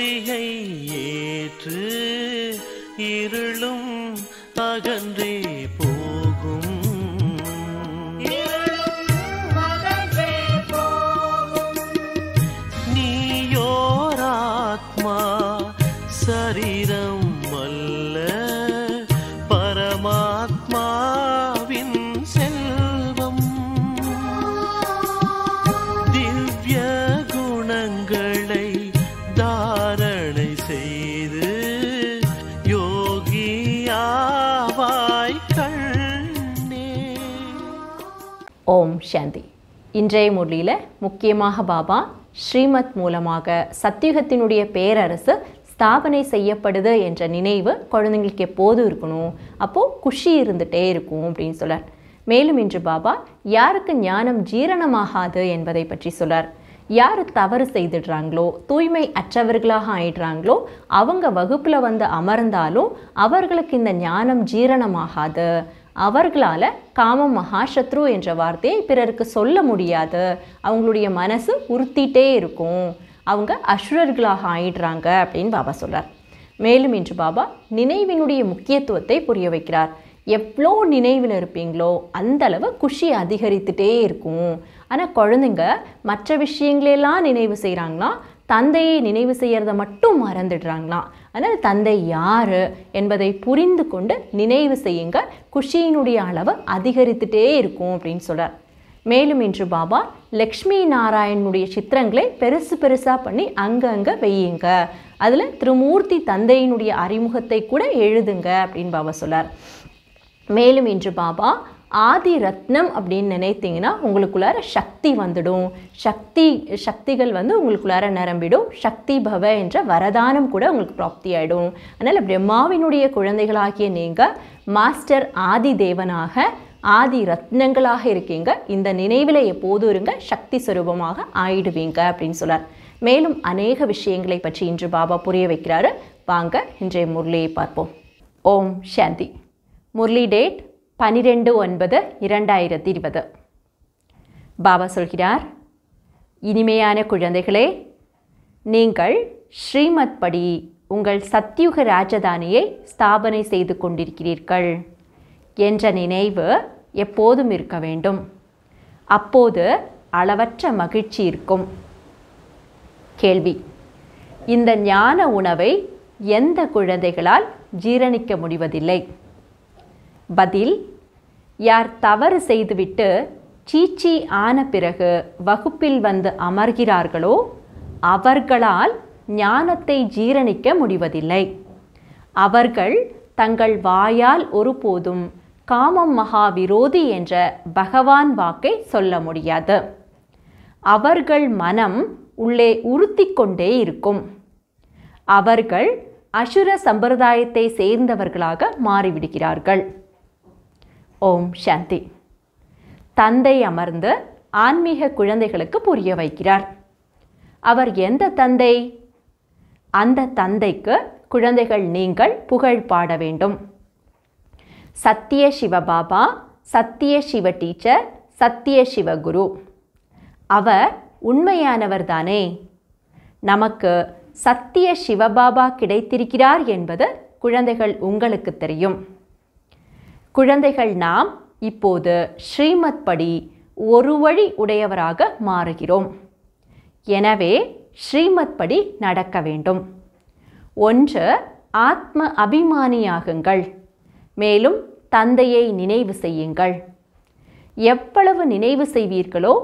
ஒளியை ஏற்று இருளும் அகன்றே சாந்தி இன்றைய மொழியில் முக்கியமாக பாபா ஸ்ரீமத் மூலமாக சத்தியுகத்தினுடைய பேரரசு ஸ்தாபனை செய்யப்படுது என்ற நினைவு குழந்தைங்களுக்கு எப்போதும் இருக்கணும் அப்போது குஷி இருந்துகிட்டே இருக்கும் அப்படின்னு சொல்லார் மேலும் இன்று பாபா யாருக்கு ஞானம் ஜீரணமாகாது என்பதை பற்றி சொல்லார் யார் தவறு செய்திடுறாங்களோ தூய்மை அற்றவர்களாக ஆயிடுறாங்களோ அவங்க வகுப்பில் வந்து அமர்ந்தாலும் அவர்களுக்கு இந்த ஞானம் ஜீரணமாகாது அவர்களால் காமம் மகாசத்ரு என்ற வார்த்தையை பிறருக்கு சொல்ல முடியாது அவங்களுடைய மனசு உறுத்திட்டே இருக்கும் அவங்க அசுரர்களாக ஆயிடுறாங்க அப்படின்னு பாபா சொல்கிறார் மேலும் இன்று பாபா நினைவினுடைய முக்கியத்துவத்தை புரிய வைக்கிறார் எவ்வளோ நினைவில் இருப்பீங்களோ அந்தளவு குஷி அதிகரித்துட்டே இருக்கும் ஆனால் குழந்தைங்க மற்ற விஷயங்களெல்லாம் நினைவு செய்கிறாங்களாம் தந்தையை நினைவு செய்கிறத மட்டும் மறந்துடுறாங்களாம் அதனால் தந்தை யார் என்பதை புரிந்து கொண்டு நினைவு செய்யுங்க குஷியினுடைய அளவு அதிகரித்துட்டே இருக்கும் அப்படின்னு சொல்கிறார் மேலும் இன்று பாபா லக்ஷ்மி நாராயணனுடைய சித்திரங்களை பெருசு பெருசாக பண்ணி அங்கங்கே வெய்யுங்க அதில் திருமூர்த்தி தந்தையினுடைய அறிமுகத்தை கூட எழுதுங்க அப்படின்னு பாபா சொல்கிறார் மேலும் இன்று பாபா ஆதி ரத்னம் அப்படின்னு நினைத்தீங்கன்னா உங்களுக்குள்ளார சக்தி வந்துடும் சக்தி சக்திகள் வந்து உங்களுக்குள்ளார நிரம்பிடும் சக்தி பவ என்ற வரதானம் கூட உங்களுக்கு பிராப்தி ஆகிடும் அதனால் பிரம்மாவினுடைய குழந்தைகளாகிய நீங்கள் மாஸ்டர் ஆதி தேவனாக ஆதி ரத்னங்களாக இருக்கீங்க இந்த நினைவில் எப்போதும் இருங்க சக்தி சுரூபமாக ஆயிடுவீங்க அப்படின்னு சொல்லார் மேலும் அநேக விஷயங்களை பற்றி இன்று பாபா புரிய வைக்கிறாரு வாங்க இன்றைய முரளியை பார்ப்போம் ஓம் சாந்தி முரளி டேட் பனிரெண்டு ஒன்பது இரண்டாயிரத்தி இருபது பாபா சொல்கிறார் இனிமையான குழந்தைகளே நீங்கள் ஸ்ரீமத் படி உங்கள் சத்தியுக ராஜதானியை ஸ்தாபனை செய்து கொண்டிருக்கிறீர்கள் என்ற நினைவு எப்போதும் இருக்க வேண்டும் அப்போது அளவற்ற மகிழ்ச்சி இருக்கும் கேள்வி இந்த ஞான உணவை எந்த குழந்தைகளால் ஜீரணிக்க முடிவதில்லை பதில் யார் தவறு செய்துவிட்டு சீச்சி ஆன பிறகு வகுப்பில் வந்து அமர்கிறார்களோ அவர்களால் ஞானத்தை ஜீரணிக்க முடிவதில்லை அவர்கள் தங்கள் வாயால் ஒருபோதும் காமம் மகா விரோதி என்ற பகவான் வாக்கை சொல்ல முடியாது அவர்கள் மனம் உள்ளே உறுத்தி கொண்டே இருக்கும் அவர்கள் அசுர சம்பிரதாயத்தை சேர்ந்தவர்களாக மாறிவிடுகிறார்கள் ஓம் சாந்தி தந்தை அமர்ந்து ஆன்மீக குழந்தைகளுக்கு புரிய வைக்கிறார் அவர் எந்த தந்தை அந்த தந்தைக்கு குழந்தைகள் நீங்கள் புகழ் பாட வேண்டும் சத்திய சிவ பாபா சத்திய சிவ டீச்சர் சத்திய குரு அவர் உண்மையானவர் தானே நமக்கு சத்திய சிவபாபா கிடைத்திருக்கிறார் என்பது குழந்தைகள் உங்களுக்கு தெரியும் குழந்தைகள் நாம் இப்போது ஸ்ரீமத் படி ஒரு வழி உடையவராக மாறுகிறோம் எனவே ஸ்ரீமத் படி நடக்க வேண்டும் ஒன்று ஆத்ம அபிமானியாகுங்கள் மேலும் தந்தையை நினைவு செய்யுங்கள் எவ்வளவு நினைவு செய்வீர்களோ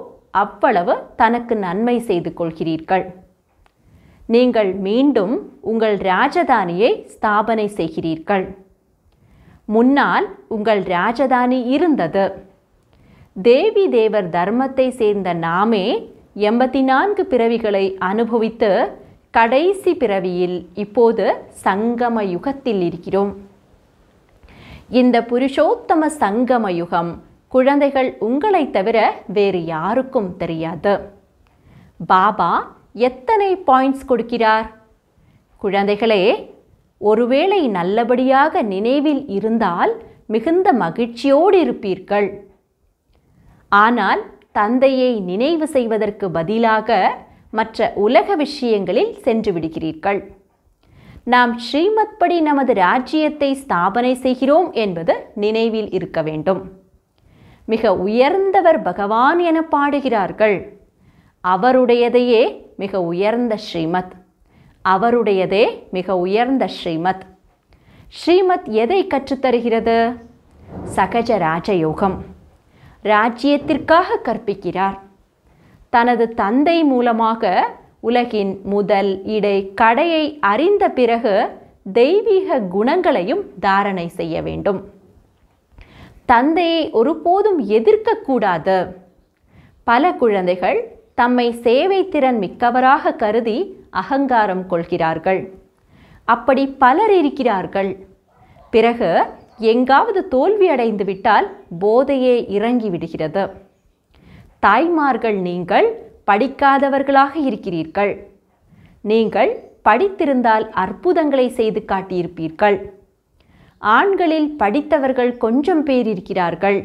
அவ்வளவு தனக்கு நன்மை செய்து கொள்கிறீர்கள் நீங்கள் மீண்டும் உங்கள் ராஜதானியை ஸ்தாபனை செய்கிறீர்கள் முன்னால் உங்கள் ராஜதானி இருந்தது தேவி தேவர் தர்மத்தை சேர்ந்த நாமே எண்பத்தி நான்கு பிறவிகளை அனுபவித்து கடைசி பிறவியில் இப்போது சங்கம யுகத்தில் இருக்கிறோம் இந்த புருஷோத்தம சங்கம யுகம் குழந்தைகள் உங்களை தவிர வேறு யாருக்கும் தெரியாது பாபா எத்தனை பாயிண்ட்ஸ் கொடுக்கிறார் குழந்தைகளே ஒருவேளை நல்லபடியாக நினைவில் இருந்தால் மிகுந்த மகிழ்ச்சியோடு இருப்பீர்கள் ஆனால் தந்தையை நினைவு செய்வதற்கு பதிலாக மற்ற உலக விஷயங்களில் சென்று விடுகிறீர்கள் நாம் ஸ்ரீமத் படி நமது ராஜ்யத்தை ஸ்தாபனை செய்கிறோம் என்பது நினைவில் இருக்க வேண்டும் மிக உயர்ந்தவர் பகவான் என பாடுகிறார்கள் அவருடையதையே மிக உயர்ந்த ஸ்ரீமத் அவருடையதே மிக உயர்ந்த ஸ்ரீமத் ஸ்ரீமத் எதை கற்றுத்தருகிறது சகஜ ராஜயோகம் ராஜ்யத்திற்காக கற்பிக்கிறார் தனது தந்தை மூலமாக உலகின் முதல் இடை கடையை அறிந்த பிறகு தெய்வீக குணங்களையும் தாரணை செய்ய வேண்டும் தந்தையை ஒருபோதும் எதிர்க்கக்கூடாது பல குழந்தைகள் தம்மை சேவை திறன் மிக்கவராக கருதி அகங்காரம் கொள்கிறார்கள் அப்படி பலர் இருக்கிறார்கள் பிறகு எங்காவது தோல்வி அடைந்து விட்டால் போதையே இறங்கி விடுகிறது தாய்மார்கள் நீங்கள் படிக்காதவர்களாக இருக்கிறீர்கள் நீங்கள் படித்திருந்தால் அற்புதங்களை செய்து காட்டியிருப்பீர்கள் ஆண்களில் படித்தவர்கள் கொஞ்சம் பேர் இருக்கிறார்கள்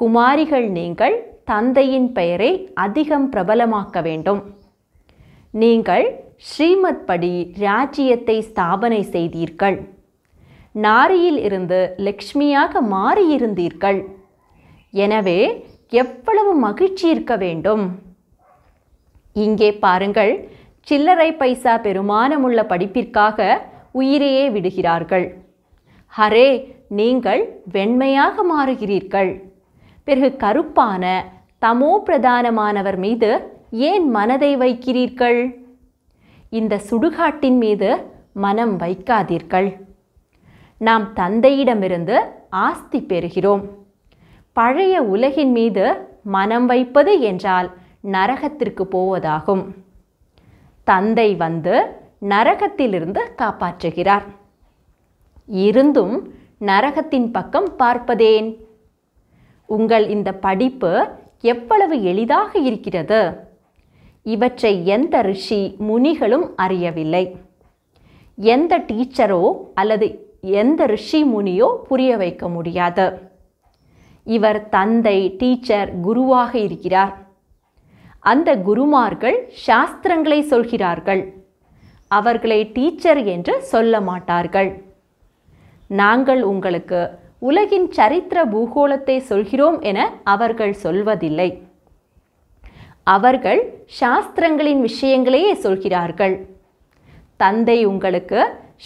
குமாரிகள் நீங்கள் தந்தையின் பெயரை அதிகம் பிரபலமாக்க வேண்டும் நீங்கள் ஸ்ரீமத் படி ராஜ்யத்தை ஸ்தாபனை செய்தீர்கள் நாரியில் இருந்து லக்ஷ்மியாக மாறியிருந்தீர்கள் எனவே எவ்வளவு மகிழ்ச்சி இருக்க வேண்டும் இங்கே பாருங்கள் சில்லறை பைசா பெருமானமுள்ள படிப்பிற்காக உயிரையே விடுகிறார்கள் ஹரே நீங்கள் வெண்மையாக மாறுகிறீர்கள் பிறகு கருப்பான தமோ பிரதானமானவர் மீது ஏன் மனதை வைக்கிறீர்கள் இந்த சுடுகாட்டின் மீது மனம் வைக்காதீர்கள் நாம் தந்தையிடமிருந்து ஆஸ்தி பெறுகிறோம் பழைய உலகின் மீது மனம் வைப்பது என்றால் நரகத்திற்கு போவதாகும் தந்தை வந்து நரகத்திலிருந்து காப்பாற்றுகிறார் இருந்தும் நரகத்தின் பக்கம் பார்ப்பதேன் உங்கள் இந்த படிப்பு எவ்வளவு எளிதாக இருக்கிறது இவற்றை எந்த ரிஷி முனிகளும் அறியவில்லை எந்த டீச்சரோ அல்லது எந்த ரிஷி முனியோ புரிய வைக்க முடியாது இவர் தந்தை டீச்சர் குருவாக இருக்கிறார் அந்த குருமார்கள் சாஸ்திரங்களை சொல்கிறார்கள் அவர்களை டீச்சர் என்று சொல்ல மாட்டார்கள் நாங்கள் உங்களுக்கு உலகின் சரித்திர பூகோளத்தை சொல்கிறோம் என அவர்கள் சொல்வதில்லை அவர்கள் சாஸ்திரங்களின் விஷயங்களையே சொல்கிறார்கள் தந்தை உங்களுக்கு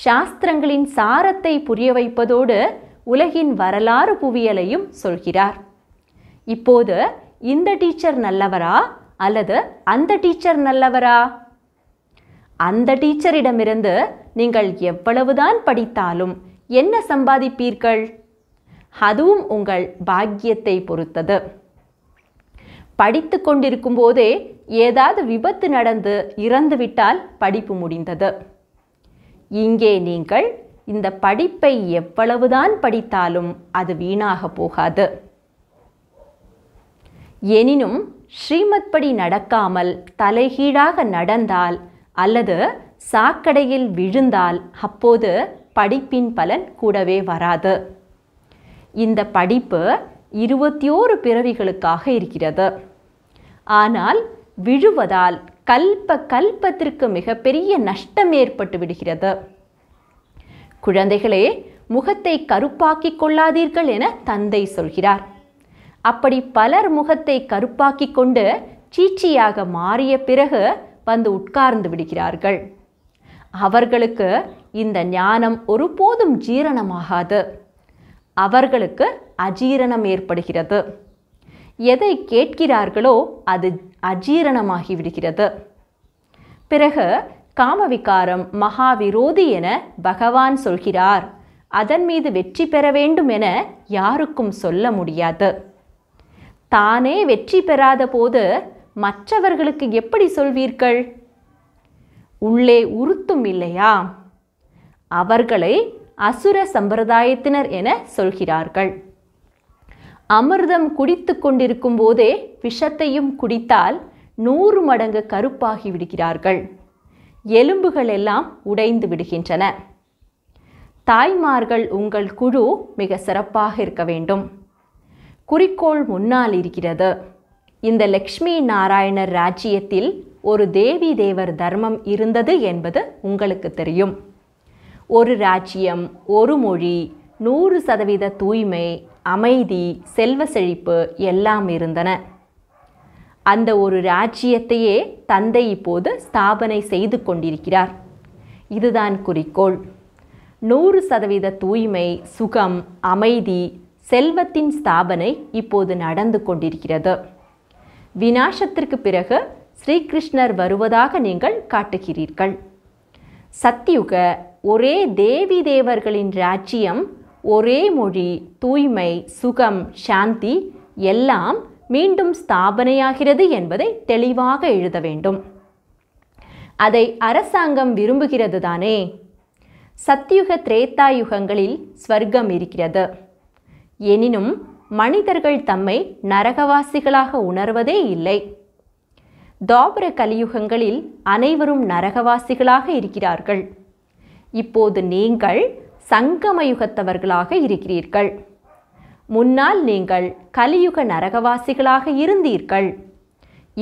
சாஸ்திரங்களின் சாரத்தை புரிய வைப்பதோடு உலகின் வரலாறு புவியலையும் சொல்கிறார் இப்போது இந்த டீச்சர் நல்லவரா அல்லது அந்த டீச்சர் நல்லவரா அந்த டீச்சரிடமிருந்து நீங்கள் எவ்வளவுதான் படித்தாலும் என்ன சம்பாதிப்பீர்கள் அதுவும் உங்கள் பாக்கியத்தை பொறுத்தது படித்து கொண்டிருக்கும் போதே ஏதாவது விபத்து நடந்து இறந்துவிட்டால் படிப்பு முடிந்தது இங்கே நீங்கள் இந்த படிப்பை எவ்வளவுதான் படித்தாலும் அது வீணாக போகாது எனினும் ஸ்ரீமத் படி நடக்காமல் தலைகீழாக நடந்தால் அல்லது சாக்கடையில் விழுந்தால் அப்போது படிப்பின் பலன் கூடவே வராது இந்த படிப்பு இருபத்தி ஓரு பிறவிகளுக்காக இருக்கிறது ஆனால் விழுவதால் கல்ப கல்பத்திற்கு மிகப்பெரிய நஷ்டம் ஏற்பட்டு விடுகிறது குழந்தைகளே முகத்தை கருப்பாக்கி கொள்ளாதீர்கள் என தந்தை சொல்கிறார் அப்படி பலர் முகத்தை கருப்பாக்கி கொண்டு சீச்சியாக மாறிய பிறகு வந்து உட்கார்ந்து விடுகிறார்கள் அவர்களுக்கு இந்த ஞானம் ஒருபோதும் ஜீரணமாகாது அவர்களுக்கு அஜீரணம் ஏற்படுகிறது எதை கேட்கிறார்களோ அது அஜீரணமாகி விடுகிறது பிறகு காமவிகாரம் மகாவிரோதி என பகவான் சொல்கிறார் அதன் மீது வெற்றி பெற வேண்டும் என யாருக்கும் சொல்ல முடியாது தானே வெற்றி பெறாத போது மற்றவர்களுக்கு எப்படி சொல்வீர்கள் உள்ளே உறுத்தும் இல்லையா அவர்களை அசுர சம்பிரதாயத்தினர் என சொல்கிறார்கள் அமிர்தம் குடித்து கொண்டிருக்கும் போதே விஷத்தையும் குடித்தால் நூறு மடங்கு கருப்பாகி விடுகிறார்கள் எலும்புகள் எல்லாம் உடைந்து விடுகின்றன தாய்மார்கள் உங்கள் குழு மிக சிறப்பாக இருக்க வேண்டும் குறிக்கோள் முன்னால் இருக்கிறது இந்த லக்ஷ்மி நாராயணர் ராஜ்யத்தில் ஒரு தேவி தேவர் தர்மம் இருந்தது என்பது உங்களுக்கு தெரியும் ஒரு ராஜ்யம் ஒரு மொழி நூறு சதவீத தூய்மை அமைதி செல்வ செழிப்பு எல்லாம் இருந்தன அந்த ஒரு ராஜ்யத்தையே தந்தை இப்போது ஸ்தாபனை செய்து கொண்டிருக்கிறார் இதுதான் குறிக்கோள் நூறு சதவீத தூய்மை சுகம் அமைதி செல்வத்தின் ஸ்தாபனை இப்போது நடந்து கொண்டிருக்கிறது விநாசத்திற்கு பிறகு ஸ்ரீகிருஷ்ணர் வருவதாக நீங்கள் காட்டுகிறீர்கள் சத்தியுக ஒரே தேவி தேவர்களின் ராஜ்யம் ஒரே மொழி தூய்மை சுகம் சாந்தி எல்லாம் மீண்டும் ஸ்தாபனையாகிறது என்பதை தெளிவாக எழுத வேண்டும் அதை அரசாங்கம் விரும்புகிறது தானே சத்தியுக திரேத்தாயுகங்களில் ஸ்வர்க்கம் இருக்கிறது எனினும் மனிதர்கள் தம்மை நரகவாசிகளாக உணர்வதே இல்லை தோபர கலியுகங்களில் அனைவரும் நரகவாசிகளாக இருக்கிறார்கள் இப்போது நீங்கள் சங்கமயுகத்தவர்களாக இருக்கிறீர்கள் முன்னால் நீங்கள் கலியுக நரகவாசிகளாக இருந்தீர்கள்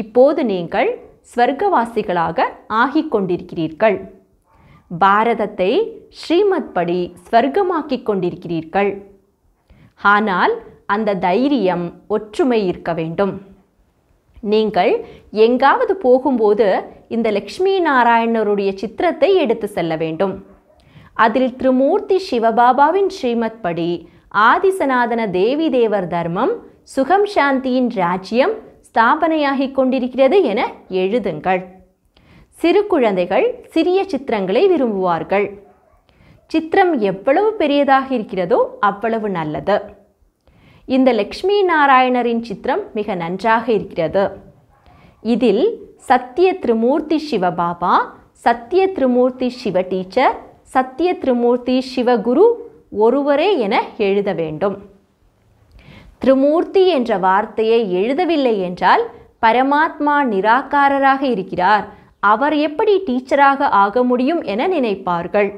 இப்போது நீங்கள் ஸ்வர்கவாசிகளாக ஆகிக் கொண்டிருக்கிறீர்கள் பாரதத்தை ஸ்ரீமத் படி ஸ்வர்க்கமாக்கிக் கொண்டிருக்கிறீர்கள் ஆனால் அந்த தைரியம் ஒற்றுமை இருக்க வேண்டும் நீங்கள் எங்காவது போகும்போது இந்த லக்ஷ்மி நாராயணருடைய சித்திரத்தை எடுத்து செல்ல வேண்டும் அதில் திருமூர்த்தி சிவபாபாவின் ஸ்ரீமத் படி ஆதிசநாதன தேவி தேவர் தர்மம் சுகம் சாந்தியின் ராஜ்யம் ஸ்தாபனையாகி கொண்டிருக்கிறது என எழுதுங்கள் சிறு குழந்தைகள் சிறிய சித்திரங்களை விரும்புவார்கள் சித்திரம் எவ்வளவு பெரியதாக இருக்கிறதோ அவ்வளவு நல்லது இந்த லக்ஷ்மி நாராயணரின் சித்திரம் மிக நன்றாக இருக்கிறது இதில் சத்திய திருமூர்த்தி சிவபாபா சத்திய திருமூர்த்தி சிவ டீச்சர் சத்திய திருமூர்த்தி சிவகுரு ஒருவரே என எழுத வேண்டும் திருமூர்த்தி என்ற வார்த்தையை எழுதவில்லை என்றால் பரமாத்மா நிராகாரராக இருக்கிறார் அவர் எப்படி டீச்சராக ஆக முடியும் என நினைப்பார்கள்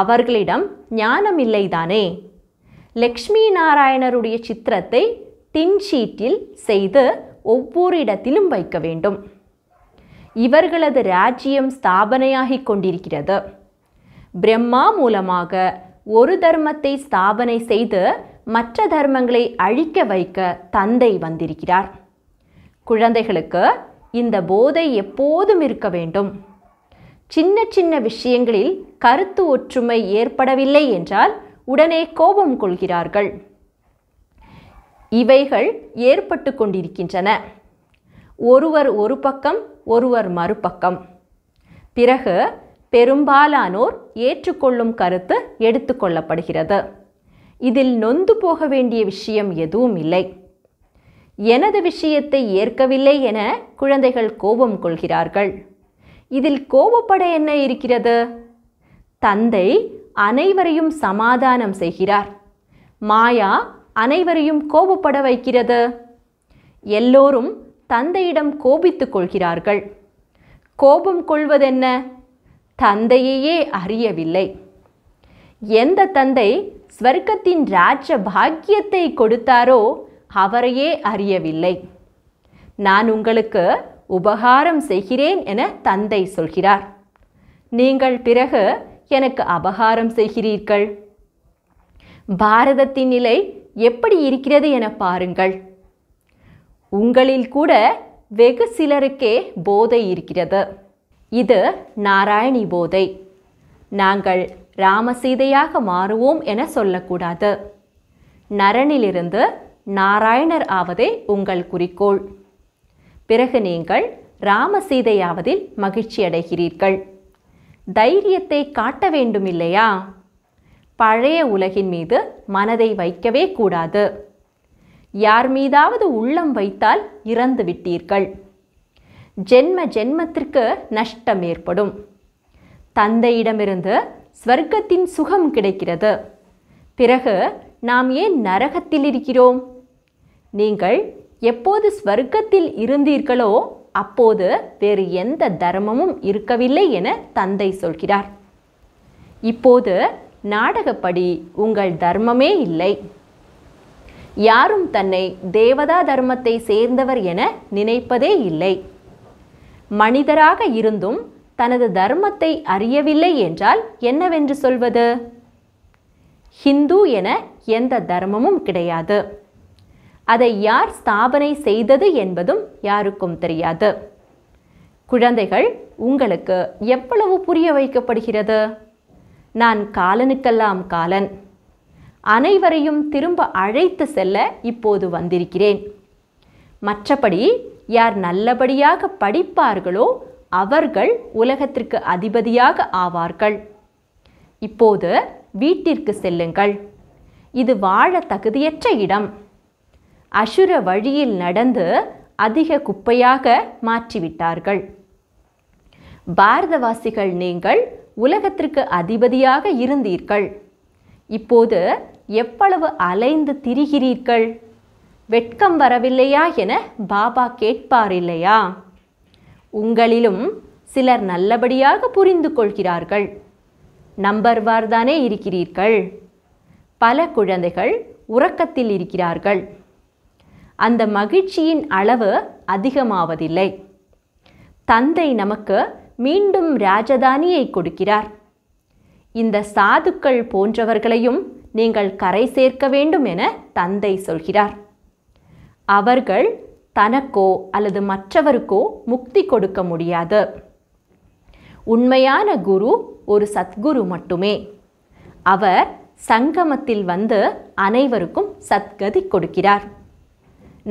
அவர்களிடம் ஞானம் இல்லைதானே லக்ஷ்மி நாராயணருடைய சித்திரத்தை டின்ஷீட்டில் செய்து ஒவ்வொரு இடத்திலும் வைக்க வேண்டும் இவர்களது ராஜ்யம் ஸ்தாபனையாகிக் கொண்டிருக்கிறது பிரம்மா மூலமாக ஒரு தர்மத்தை ஸ்தாபனை செய்து மற்ற தர்மங்களை அழிக்க வைக்க தந்தை வந்திருக்கிறார் குழந்தைகளுக்கு இந்த போதை எப்போதும் இருக்க வேண்டும் சின்ன சின்ன விஷயங்களில் கருத்து ஒற்றுமை ஏற்படவில்லை என்றால் உடனே கோபம் கொள்கிறார்கள் இவைகள் ஏற்பட்டு கொண்டிருக்கின்றன ஒருவர் ஒரு பக்கம் ஒருவர் மறுபக்கம் பிறகு பெரும்பாலானோர் ஏற்றுக்கொள்ளும் கருத்து எடுத்துக்கொள்ளப்படுகிறது இதில் நொந்து போக வேண்டிய விஷயம் எதுவும் இல்லை எனது விஷயத்தை ஏற்கவில்லை என குழந்தைகள் கோபம் கொள்கிறார்கள் இதில் கோபப்பட என்ன இருக்கிறது தந்தை அனைவரையும் சமாதானம் செய்கிறார் மாயா அனைவரையும் கோபப்பட வைக்கிறது எல்லோரும் தந்தையிடம் கோபித்துக் கொள்கிறார்கள் கோபம் கொள்வதென்ன தந்தையையே அறியவில்லை எந்த தந்தை ஸ்வர்க்கத்தின் ராஜ பாக்கியத்தை கொடுத்தாரோ அவரையே அறியவில்லை நான் உங்களுக்கு உபகாரம் செய்கிறேன் என தந்தை சொல்கிறார் நீங்கள் பிறகு எனக்கு அபகாரம் செய்கிறீர்கள் பாரதத்தின் நிலை எப்படி இருக்கிறது என பாருங்கள் உங்களில் கூட வெகு சிலருக்கே போதை இருக்கிறது இது நாராயணி போதை நாங்கள் ராமசீதையாக மாறுவோம் என சொல்லக்கூடாது நரனிலிருந்து நாராயணர் ஆவதே உங்கள் குறிக்கோள் பிறகு நீங்கள் ராமசீதையாவதில் மகிழ்ச்சியடைகிறீர்கள் தைரியத்தை காட்ட வேண்டும் இல்லையா பழைய உலகின் மீது மனதை வைக்கவே கூடாது யார் மீதாவது உள்ளம் வைத்தால் இறந்து விட்டீர்கள் ஜென்ம ஜென்மத்திற்கு நஷ்டம் ஏற்படும் தந்தையிடமிருந்து ஸ்வர்க்கத்தின் சுகம் கிடைக்கிறது பிறகு நாம் ஏன் நரகத்தில் இருக்கிறோம் நீங்கள் எப்போது ஸ்வர்க்கத்தில் இருந்தீர்களோ அப்போது வேறு எந்த தர்மமும் இருக்கவில்லை என தந்தை சொல்கிறார் இப்போது நாடகப்படி உங்கள் தர்மமே இல்லை யாரும் தன்னை தேவதா தர்மத்தை சேர்ந்தவர் என நினைப்பதே இல்லை மனிதராக இருந்தும் தனது தர்மத்தை அறியவில்லை என்றால் என்னவென்று சொல்வது ஹிந்து என எந்த தர்மமும் கிடையாது அதை யார் ஸ்தாபனை செய்தது என்பதும் யாருக்கும் தெரியாது குழந்தைகள் உங்களுக்கு எவ்வளவு புரிய வைக்கப்படுகிறது நான் காலனுக்கெல்லாம் காலன் அனைவரையும் திரும்ப அழைத்து செல்ல இப்போது வந்திருக்கிறேன் மற்றபடி யார் நல்லபடியாக படிப்பார்களோ அவர்கள் உலகத்திற்கு அதிபதியாக ஆவார்கள் இப்போது வீட்டிற்கு செல்லுங்கள் இது வாழ தகுதியற்ற இடம் அசுர வழியில் நடந்து அதிக குப்பையாக மாற்றிவிட்டார்கள் பாரதவாசிகள் நீங்கள் உலகத்திற்கு அதிபதியாக இருந்தீர்கள் இப்போது எவ்வளவு அலைந்து திரிகிறீர்கள் வெட்கம் வரவில்லையா என பாபா கேட்பார் இல்லையா உங்களிலும் சிலர் நல்லபடியாக புரிந்து கொள்கிறார்கள் நம்பர்வார்தானே இருக்கிறீர்கள் பல குழந்தைகள் உறக்கத்தில் இருக்கிறார்கள் அந்த மகிழ்ச்சியின் அளவு அதிகமாவதில்லை தந்தை நமக்கு மீண்டும் ராஜதானியை கொடுக்கிறார் இந்த சாதுக்கள் போன்றவர்களையும் நீங்கள் கரை சேர்க்க வேண்டும் என தந்தை சொல்கிறார் அவர்கள் தனக்கோ அல்லது மற்றவருக்கோ முக்தி கொடுக்க முடியாது உண்மையான குரு ஒரு சத்குரு மட்டுமே அவர் சங்கமத்தில் வந்து அனைவருக்கும் சத்கதி கொடுக்கிறார்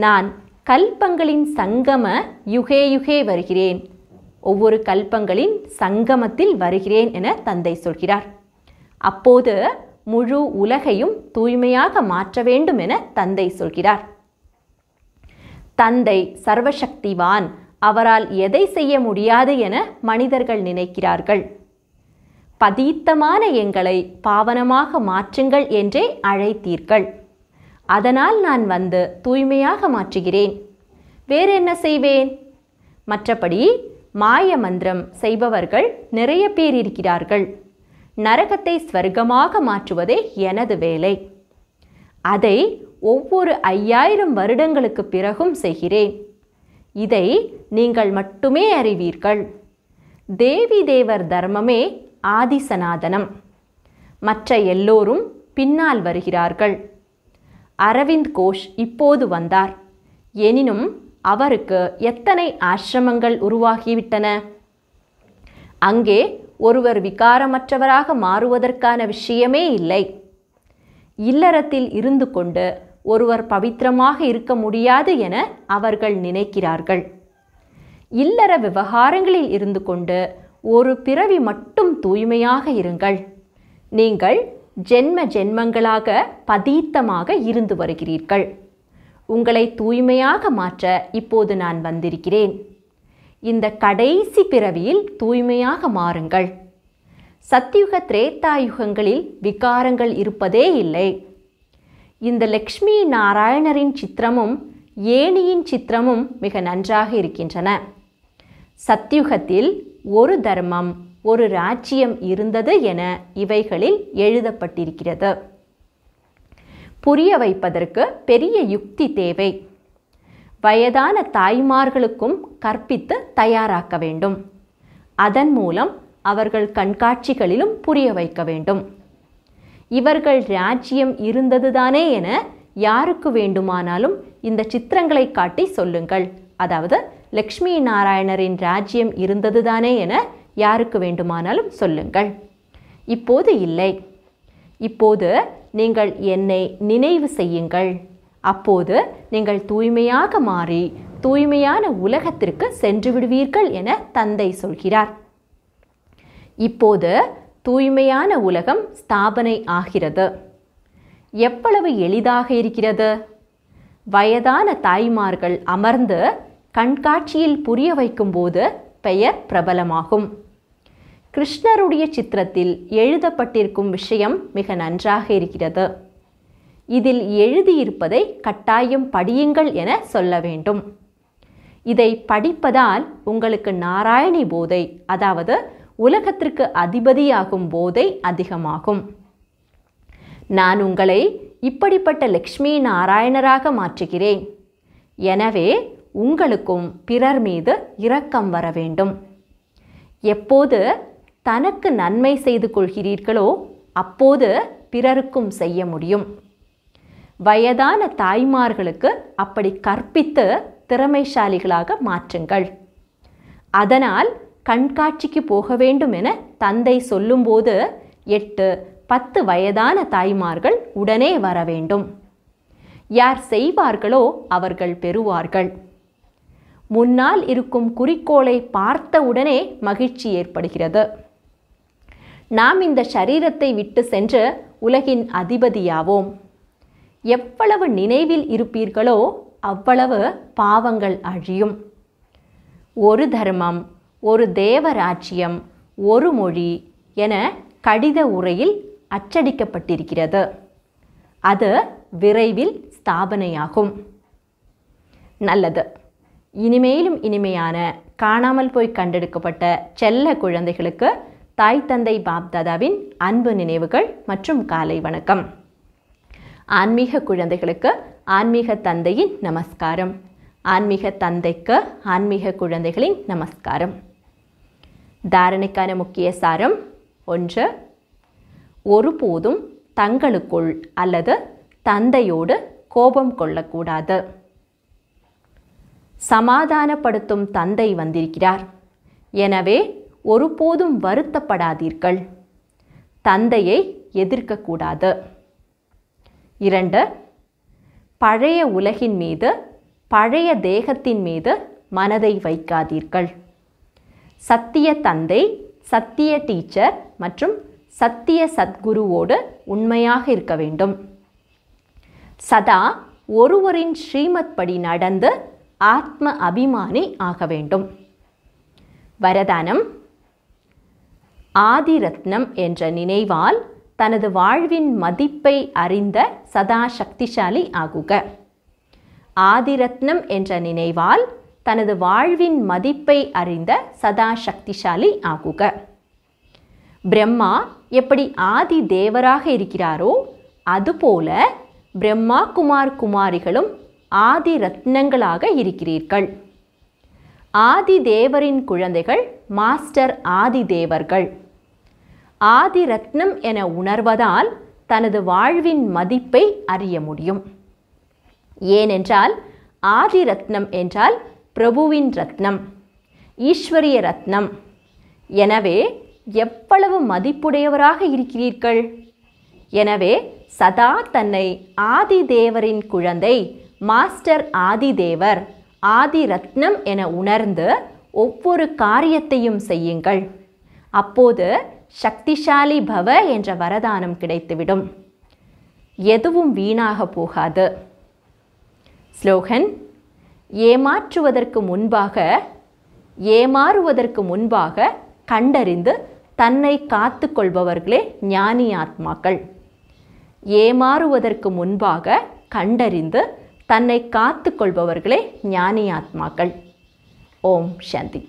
நான் கல்பங்களின் சங்கம யுகே யுகே வருகிறேன் ஒவ்வொரு கல்பங்களின் சங்கமத்தில் வருகிறேன் என தந்தை சொல்கிறார் அப்போது முழு உலகையும் தூய்மையாக மாற்ற வேண்டும் என தந்தை சொல்கிறார் தந்தை சர்வசக்திவான் அவரால் எதை செய்ய முடியாது என மனிதர்கள் நினைக்கிறார்கள் பதீத்தமான எங்களை பாவனமாக மாற்றுங்கள் என்றே அழைத்தீர்கள் அதனால் நான் வந்து தூய்மையாக மாற்றுகிறேன் வேறு என்ன செய்வேன் மற்றபடி மாய மந்திரம் செய்பவர்கள் நிறைய பேர் இருக்கிறார்கள் நரகத்தை ஸ்வர்க்கமாக மாற்றுவதே எனது வேலை அதை ஒவ்வொரு ஐயாயிரம் வருடங்களுக்கு பிறகும் செய்கிறேன் இதை நீங்கள் மட்டுமே அறிவீர்கள் தேவி தேவர் தர்மமே ஆதிசநாதனம் மற்ற எல்லோரும் பின்னால் வருகிறார்கள் அரவிந்த் கோஷ் இப்போது வந்தார் எனினும் அவருக்கு எத்தனை ஆசிரமங்கள் உருவாகிவிட்டன அங்கே ஒருவர் விகாரமற்றவராக மாறுவதற்கான விஷயமே இல்லை இல்லறத்தில் இருந்து கொண்டு ஒருவர் பவித்திரமாக இருக்க முடியாது என அவர்கள் நினைக்கிறார்கள் இல்லற விவகாரங்களில் இருந்து கொண்டு ஒரு பிறவி மட்டும் தூய்மையாக இருங்கள் நீங்கள் ஜென்ம ஜென்மங்களாக பதீத்தமாக இருந்து வருகிறீர்கள் உங்களை தூய்மையாக மாற்ற இப்போது நான் வந்திருக்கிறேன் இந்த கடைசி பிறவியில் தூய்மையாக மாறுங்கள் சத்தியுக திரேத்தாயுகங்களில் விகாரங்கள் இருப்பதே இல்லை இந்த லக்ஷ்மி நாராயணரின் சித்திரமும் ஏணியின் சித்திரமும் மிக நன்றாக இருக்கின்றன சத்யுகத்தில் ஒரு தர்மம் ஒரு ராஜ்யம் இருந்தது என இவைகளில் எழுதப்பட்டிருக்கிறது புரிய வைப்பதற்கு பெரிய யுக்தி தேவை வயதான தாய்மார்களுக்கும் கற்பித்து தயாராக்க வேண்டும் அதன் மூலம் அவர்கள் கண்காட்சிகளிலும் புரிய வைக்க வேண்டும் இவர்கள் ராஜ்யம் இருந்ததுதானே என யாருக்கு வேண்டுமானாலும் இந்த சித்திரங்களை காட்டி சொல்லுங்கள் அதாவது லக்ஷ்மி நாராயணரின் ராஜ்யம் இருந்ததுதானே என யாருக்கு வேண்டுமானாலும் சொல்லுங்கள் இப்போது இல்லை இப்போது நீங்கள் என்னை நினைவு செய்யுங்கள் அப்போது நீங்கள் தூய்மையாக மாறி தூய்மையான உலகத்திற்கு சென்று விடுவீர்கள் என தந்தை சொல்கிறார் இப்போது தூய்மையான உலகம் ஸ்தாபனை ஆகிறது எவ்வளவு எளிதாக இருக்கிறது வயதான தாய்மார்கள் அமர்ந்து கண்காட்சியில் புரிய வைக்கும்போது பெயர் பிரபலமாகும் கிருஷ்ணருடைய சித்திரத்தில் எழுதப்பட்டிருக்கும் விஷயம் மிக நன்றாக இருக்கிறது இதில் எழுதியிருப்பதை கட்டாயம் படியுங்கள் என சொல்ல வேண்டும் இதை படிப்பதால் உங்களுக்கு நாராயணி போதை அதாவது உலகத்திற்கு அதிபதியாகும் போதை அதிகமாகும் நான் உங்களை இப்படிப்பட்ட லக்ஷ்மி நாராயணராக மாற்றுகிறேன் எனவே உங்களுக்கும் பிறர் மீது இரக்கம் வர வேண்டும் எப்போது தனக்கு நன்மை செய்து கொள்கிறீர்களோ அப்போது பிறருக்கும் செய்ய முடியும் வயதான தாய்மார்களுக்கு அப்படி கற்பித்து திறமைசாலிகளாக மாற்றுங்கள் அதனால் கண்காட்சிக்கு போக வேண்டும் என தந்தை சொல்லும்போது எட்டு பத்து வயதான தாய்மார்கள் உடனே வர வேண்டும் யார் செய்வார்களோ அவர்கள் பெறுவார்கள் முன்னால் இருக்கும் குறிக்கோளை பார்த்தவுடனே மகிழ்ச்சி ஏற்படுகிறது நாம் இந்த சரீரத்தை விட்டு சென்று உலகின் அதிபதியாவோம் எவ்வளவு நினைவில் இருப்பீர்களோ அவ்வளவு பாவங்கள் அழியும் ஒரு தர்மம் ஒரு தேவராட்சியம் ஒரு மொழி என கடித உரையில் அச்சடிக்கப்பட்டிருக்கிறது அது விரைவில் ஸ்தாபனையாகும் நல்லது இனிமேலும் இனிமையான காணாமல் போய் கண்டெடுக்கப்பட்ட செல்ல குழந்தைகளுக்கு தாய் தந்தை பாப்தாதாவின் அன்பு நினைவுகள் மற்றும் காலை வணக்கம் ஆன்மீக குழந்தைகளுக்கு ஆன்மீக தந்தையின் நமஸ்காரம் ஆன்மீக தந்தைக்கு ஆன்மீக குழந்தைகளின் நமஸ்காரம் தாரணைக்கான முக்கிய சாரம் ஒன்று ஒருபோதும் தங்களுக்குள் அல்லது தந்தையோடு கோபம் கொள்ளக்கூடாது சமாதானப்படுத்தும் தந்தை வந்திருக்கிறார் எனவே ஒருபோதும் வருத்தப்படாதீர்கள் தந்தையை எதிர்க்கக்கூடாது இரண்டு பழைய உலகின் மீது பழைய தேகத்தின் மீது மனதை வைக்காதீர்கள் சத்திய தந்தை சத்திய டீச்சர் மற்றும் சத்திய சத்குருவோடு உண்மையாக இருக்க வேண்டும் சதா ஒருவரின் ஸ்ரீமத் படி நடந்து ஆத்ம அபிமானி ஆக வேண்டும் வரதானம் ஆதிரத்னம் என்ற நினைவால் தனது வாழ்வின் மதிப்பை அறிந்த சதா சக்திசாலி ஆகுக ஆதிரத்னம் என்ற நினைவால் தனது வாழ்வின் மதிப்பை அறிந்த சதா சக்திசாலி ஆகுக பிரம்மா எப்படி ஆதி தேவராக இருக்கிறாரோ அதுபோல பிரம்மா குமார் குமாரிகளும் ஆதி ரத்னங்களாக இருக்கிறீர்கள் ஆதி தேவரின் குழந்தைகள் மாஸ்டர் ஆதி தேவர்கள் ஆதி ரத்னம் என உணர்வதால் தனது வாழ்வின் மதிப்பை அறிய முடியும் ஏனென்றால் ஆதி ரத்னம் என்றால் பிரபுவின் ரத்னம் ஈஸ்வரிய ரத்னம் எனவே எவ்வளவு மதிப்புடையவராக இருக்கிறீர்கள் எனவே சதா தன்னை ஆதி தேவரின் குழந்தை மாஸ்டர் ஆதிதேவர் ஆதி ரத்னம் என உணர்ந்து ஒவ்வொரு காரியத்தையும் செய்யுங்கள் அப்போது சக்திசாலி பவ என்ற வரதானம் கிடைத்துவிடும் எதுவும் வீணாக போகாது ஸ்லோகன் ஏமாற்றுவதற்கு முன்பாக ஏமாறுவதற்கு முன்பாக கண்டறிந்து தன்னை காத்து கொள்பவர்களே ஞானி ஆத்மாக்கள் ஏமாறுவதற்கு முன்பாக கண்டறிந்து தன்னை காத்து கொள்பவர்களே ஞானி ஆத்மாக்கள் ஓம் சாந்தி